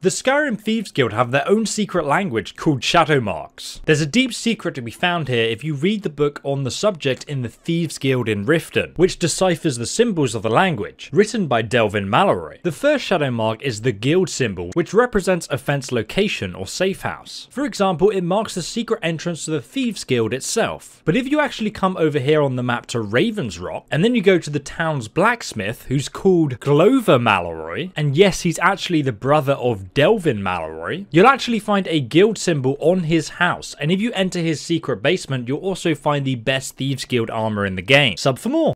The Skyrim Thieves Guild have their own secret language called Shadow Marks. There's a deep secret to be found here if you read the book on the subject in the Thieves Guild in Riften, which deciphers the symbols of the language, written by Delvin Mallory. The first Shadow Mark is the guild symbol, which represents a fence location or safe house. For example, it marks the secret entrance to the Thieves Guild itself. But if you actually come over here on the map to Raven's Rock, and then you go to the town's blacksmith, who's called Glover Mallory, and yes, he's actually the brother of Delvin Mallory, you'll actually find a guild symbol on his house, and if you enter his secret basement, you'll also find the best Thieves Guild armor in the game. Sub for more!